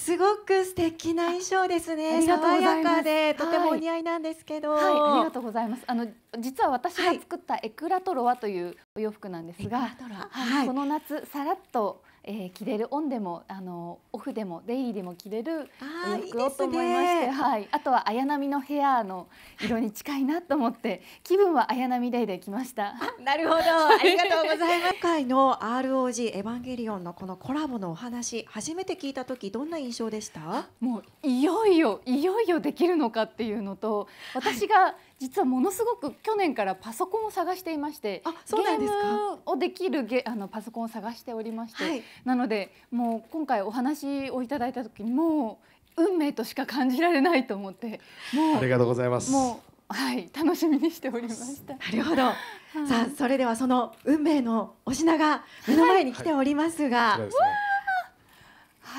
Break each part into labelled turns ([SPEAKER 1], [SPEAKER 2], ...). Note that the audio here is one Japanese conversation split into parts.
[SPEAKER 1] すごく素敵な衣装ですね。爽やかで、とてもお似
[SPEAKER 2] 合いなんですけど、はい、ありがとうございます。あの実は私が作ったエクラトロワというお洋服なんですが、はい、この夏さらっとえー、着れるオンでもあのオフでもデイリーでも着れるお服をと思いまして、ね、はい、あとは綾波のヘアの色に近いなと思って気分は綾波デイで来ました。なるほど
[SPEAKER 1] ありがとうございます今回の ROG エヴァンゲリオンのこのコラボのお話初め
[SPEAKER 2] て聞いた時どんな印象でしたもういよいよいよいよできるのかっていうのと私が、はい、実はものすごく去年からパソコンを探していましてあそうなんですかゲームをできるゲあのパソコンを探しておりまして、はい、なのでもう今回お話をいただいた時にもう運命としか感じられないと思って
[SPEAKER 3] もうありがとうございますも
[SPEAKER 2] うはい楽しみにしておりましたなるほど、はい、さあそれではそ
[SPEAKER 1] の運命のお品が目の前に来ておりますが、はい、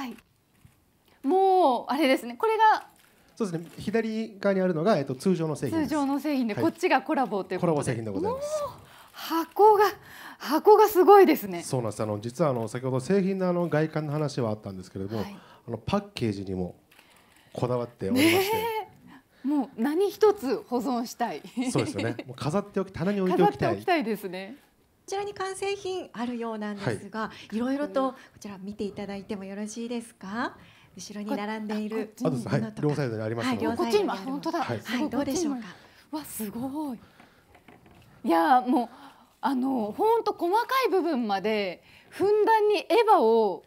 [SPEAKER 2] はいもうあれですねこれが
[SPEAKER 3] そうですね。左側にあるのがえっと通常の製品通常
[SPEAKER 2] の製品で、こっちがコラボというコラボ製品でございます。箱が箱がすごいですね。
[SPEAKER 3] そうなんです。あの実はあの先ほど製品のあの外観の話はあったんですけれども、はい、あのパッケージにもこだわっておりまして。ね
[SPEAKER 2] もう何一つ保存したい。そうですよね。も
[SPEAKER 3] う飾っておき棚に置いておきたい。た
[SPEAKER 2] いですね。こ
[SPEAKER 1] ちらに完成品あるようなんですが、はい、いろいろとこちら見ていただいてもよろしいですか。後ろに並んでいるものとはい、両サイドにありますはい、こっちにも本当だ。はい、はい、どうでしょうか。
[SPEAKER 2] わすごい。いやもうあの本当細かい部分までふんだんにエヴァを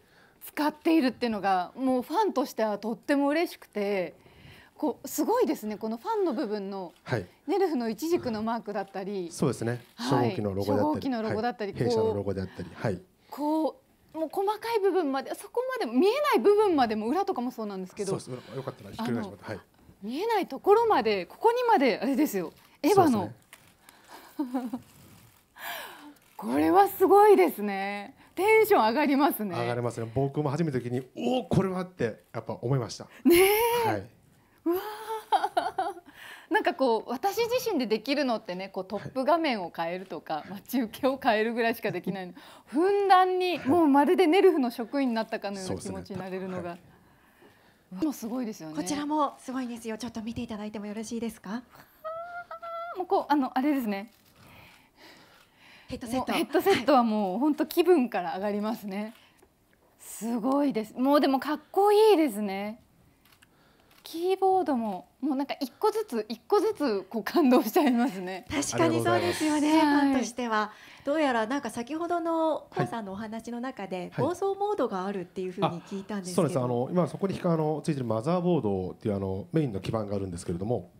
[SPEAKER 2] 使っているっていうのがもうファンとしてはとっても嬉しくてこうすごいですねこのファンの部分の、はい、ネルフのイチジクのマークだったり、そうで
[SPEAKER 3] すね初号機のロゴだったり初号機のロゴだったり、はい、弊社のロゴであったり、はい、
[SPEAKER 2] こうもう細かい部分までそこまで見えない部分までも裏とかもそうなんですけどそ
[SPEAKER 3] うですよかったらひっくり返しはい、
[SPEAKER 2] 見えないところまでここにまであれですよエヴァの。これはすごいですね。テンション上がりますね。上
[SPEAKER 3] がりますね。僕も初めて時に、おお、これはってやっぱ思いました。ねえ。はい、うわ
[SPEAKER 2] なんかこう私自身でできるのってねこうトップ画面を変えるとか、はい、待ち受けを変えるぐらいしかできないのふんだんにもうまるでネルフの職員になったかのような気持ちになれるのが。うね、もうすごいですよね。こちら
[SPEAKER 1] もすごいんですよ。ちょっと見ていただいてもよろし
[SPEAKER 2] いですか。もうこうあのあれですね。ヘッドセットヘッドセットはもう本当気分から上がりますねすごいですもうでもかっこいいですねキーボードももうなんか一個ずつ一個ずつこう感動しちゃいますね
[SPEAKER 1] 確かにそうですよねフ
[SPEAKER 2] ァンとしてはど
[SPEAKER 1] うやらなんか先ほどのコさんのお話の中で、はい、暴走モードがあるっていうふうに聞いた
[SPEAKER 2] んですそうですあ
[SPEAKER 3] の今そこにあのついてるマザーボードっていうあのメインの基板があるんですけれども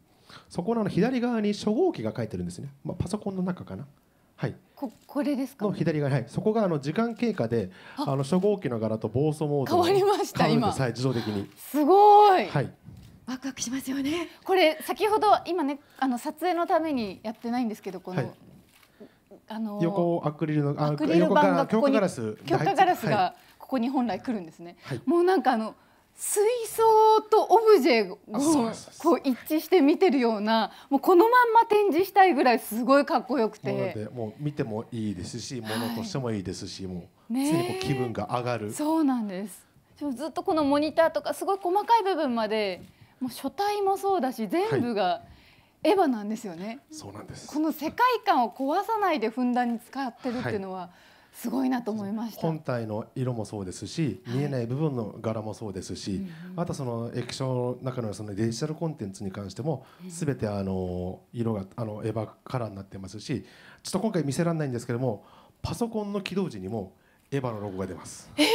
[SPEAKER 3] そこの左側に初号機が書いてるんですね、まあ、パソコンの中かなはいここれですか、ね、の左側、はい、そこがあの時間経過であの初号機の柄と暴走モード変わりました今はい自動的にす
[SPEAKER 2] ごい、はい、ワクワクしますよねこれ先ほど今ねあの撮影のためにやってないんですけどこの、はい、あのー、横
[SPEAKER 3] アクリルのアクリル板がここに強化ガラスが
[SPEAKER 2] ここに本来来るんですね、はい、もうなんかあの水槽とオブジェをこう一致して見てるようなもうこのまんま展示したいぐらいすごいかっこよくて
[SPEAKER 3] もう見てもいいですし、ものとしてもいいですしもう常にこう気分が上がるそ
[SPEAKER 2] うなんですずっとこのモニターとかすごい細かい部分までもう書体もそうだし全部がエヴァなんですよね、はい、そうなんですこの世界観を壊さないでふんだんに使ってるっていうのは、はいすごいなと思いました本
[SPEAKER 3] 体の色もそうですし、見えない部分の柄もそうですし、はい、あとその液晶の中のそのデジタルコンテンツに関しても全てあの色があのエヴァカラーになってますしちょっと今回見せられないんですけどもパソコンの起動時にもエヴァのロゴが出ます。えー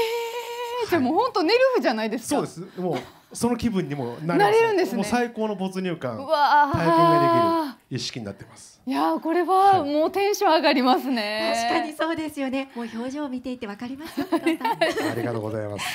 [SPEAKER 2] じゃもう本当ネル
[SPEAKER 3] フじゃないですか。そうです。もうその気分にもなりなれるんですね。最高の没入感。体験
[SPEAKER 2] ができる。
[SPEAKER 3] 意識になってます。
[SPEAKER 2] いやこれはもうテンション上がりますね、はい。確かにそ
[SPEAKER 1] うですよね。もう表情を見ていてわかります。あ
[SPEAKER 3] りがとうございます。